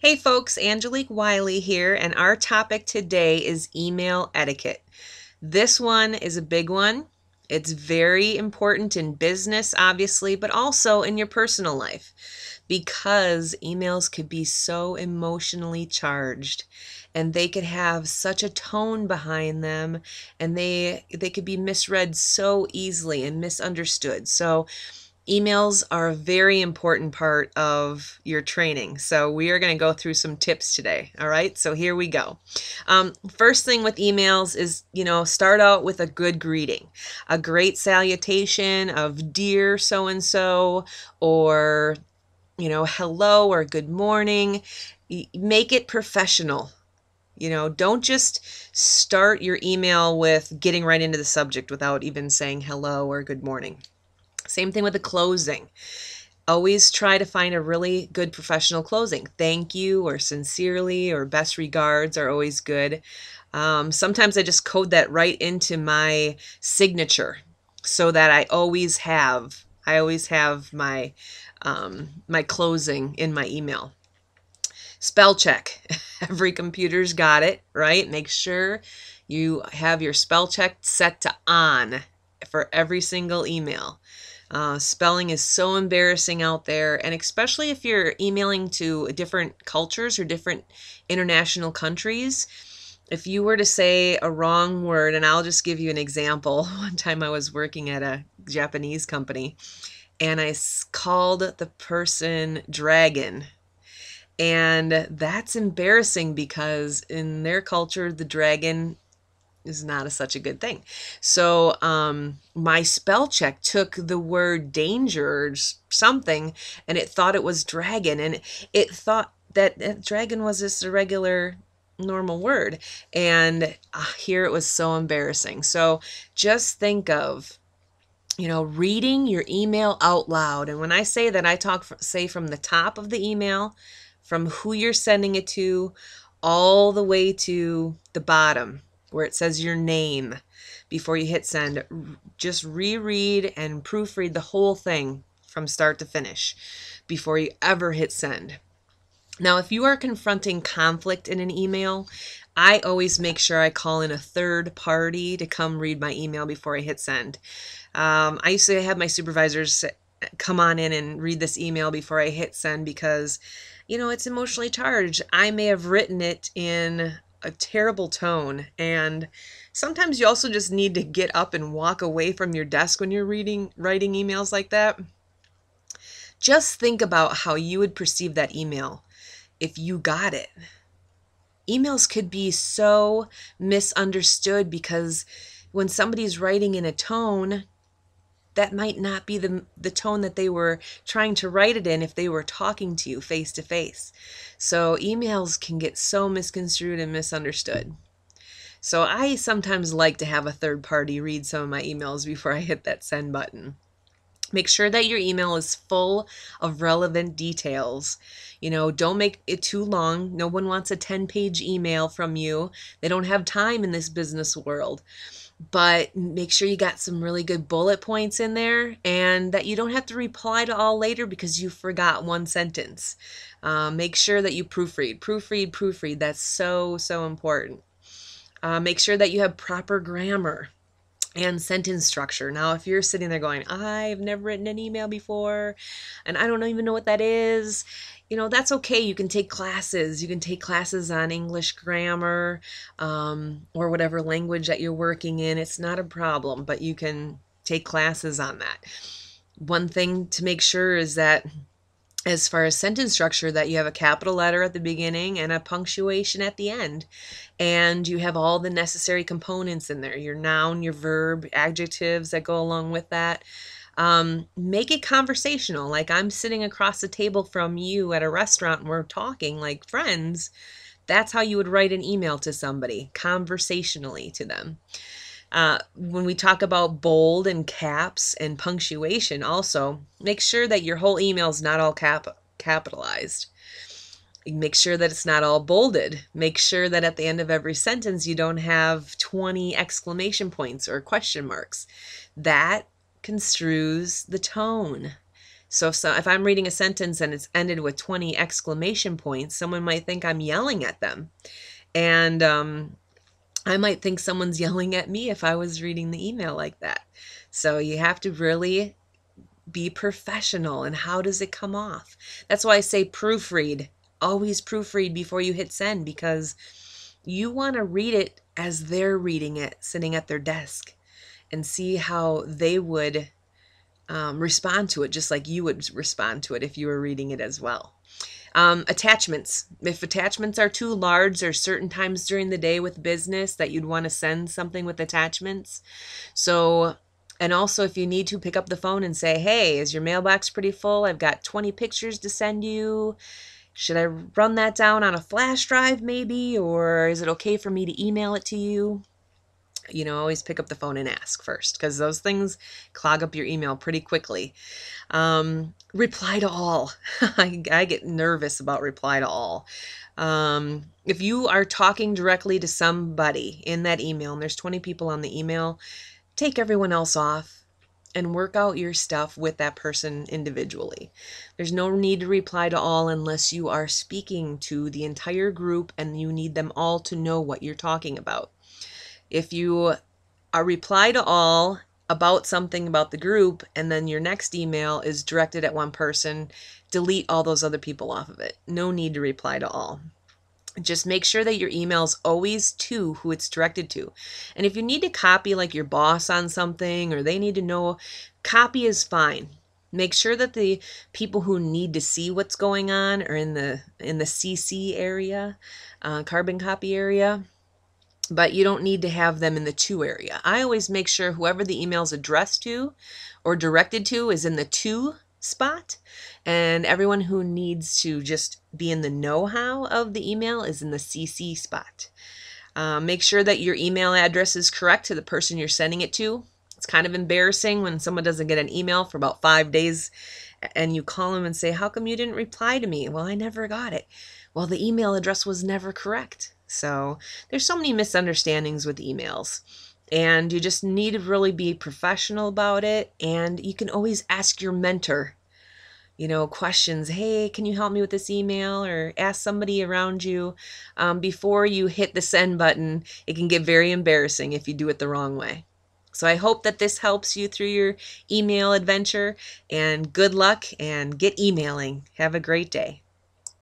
Hey folks, Angelique Wiley here, and our topic today is email etiquette. This one is a big one. It's very important in business, obviously, but also in your personal life because emails could be so emotionally charged and they could have such a tone behind them and they they could be misread so easily and misunderstood. So Emails are a very important part of your training. So, we are going to go through some tips today. All right, so here we go. Um, first thing with emails is, you know, start out with a good greeting, a great salutation of dear so and so, or, you know, hello or good morning. Make it professional. You know, don't just start your email with getting right into the subject without even saying hello or good morning. Same thing with the closing. Always try to find a really good professional closing. Thank you or sincerely or best regards are always good. Um, sometimes I just code that right into my signature so that I always have I always have my um, my closing in my email. Spell check. Every computer's got it, right? Make sure you have your spell check set to on for every single email. Uh, spelling is so embarrassing out there, and especially if you're emailing to different cultures or different international countries. If you were to say a wrong word, and I'll just give you an example. One time I was working at a Japanese company, and I called the person dragon. And that's embarrassing because in their culture, the dragon is not a, such a good thing. So um, my spell check took the word danger something and it thought it was dragon and it thought that, eh, dragon was just a regular normal word. And uh, here it was so embarrassing. So just think of you know reading your email out loud and when i say that i talk say from the top of the email from who you're sending it to all the way to the bottom where it says your name before you hit send, just reread and proofread the whole thing from start to finish before you ever hit send. Now, if you are confronting conflict in an email, I always make sure I call in a third party to come read my email before I hit send. Um, I used to have my supervisors come on in and read this email before I hit send because, you know, it's emotionally charged. I may have written it in a terrible tone. And sometimes you also just need to get up and walk away from your desk when you're reading writing emails like that. Just think about how you would perceive that email if you got it. Emails could be so misunderstood because when somebody's writing in a tone that might not be the, the tone that they were trying to write it in if they were talking to you face to face. So emails can get so misconstrued and misunderstood. So I sometimes like to have a third party read some of my emails before I hit that send button. Make sure that your email is full of relevant details. You know, don't make it too long. No one wants a 10 page email from you, they don't have time in this business world. But make sure you got some really good bullet points in there and that you don't have to reply to all later because you forgot one sentence. Uh, make sure that you proofread, proofread, proofread. That's so, so important. Uh, make sure that you have proper grammar and sentence structure. Now, if you're sitting there going, I've never written an email before and I don't even know what that is, you know, that's okay. You can take classes. You can take classes on English grammar um, or whatever language that you're working in. It's not a problem, but you can take classes on that. One thing to make sure is that as far as sentence structure that you have a capital letter at the beginning and a punctuation at the end and you have all the necessary components in there your noun your verb adjectives that go along with that um, make it conversational like i'm sitting across the table from you at a restaurant and we're talking like friends that's how you would write an email to somebody conversationally to them uh, when we talk about bold and caps and punctuation also, make sure that your whole email is not all cap- capitalized. Make sure that it's not all bolded. Make sure that at the end of every sentence you don't have 20 exclamation points or question marks. That construes the tone. So if, so if I'm reading a sentence and it's ended with 20 exclamation points, someone might think I'm yelling at them. And um, I might think someone's yelling at me if I was reading the email like that. So you have to really be professional and how does it come off? That's why I say proofread. Always proofread before you hit send because you want to read it as they're reading it sitting at their desk and see how they would um, respond to it, just like you would respond to it if you were reading it as well. Um, attachments. If attachments are too large, there's certain times during the day with business that you'd want to send something with attachments. So and also, if you need to, pick up the phone and say, Hey, is your mailbox pretty full? I've got 20 pictures to send you. Should I run that down on a flash drive, maybe? Or is it okay for me to email it to you? you know, always pick up the phone and ask first because those things clog up your email pretty quickly. Um, reply to all. I, I, get nervous about reply to all. Um, if you are talking directly to somebody in that email and there's 20 people on the email, take everyone else off and work out your stuff with that person individually. There's no need to reply to all unless you are speaking to the entire group and you need them all to know what you're talking about if you a reply to all about something about the group and then your next email is directed at one person, delete all those other people off of it. No need to reply to all. Just make sure that your email is always to who it's directed to. And if you need to copy like your boss on something or they need to know, copy is fine. Make sure that the people who need to see what's going on are in the in the CC area, uh, carbon copy area but you don't need to have them in the to area. I always make sure whoever the email is addressed to or directed to is in the to spot. And everyone who needs to just be in the know how of the email is in the CC spot. Uh, make sure that your email address is correct to the person you're sending it to. It's kind of embarrassing when someone doesn't get an email for about five days and you call them and say, How come you didn't reply to me? Well, I never got it. Well, the email address was never correct. So there's so many misunderstandings with emails. And you just need to really be professional about it. And you can always ask your mentor, you know, questions. Hey, can you help me with this email? Or ask somebody around you. Um, before you hit the send button, it can get very embarrassing if you do it the wrong way. So I hope that this helps you through your email adventure. And good luck and get emailing. Have a great day.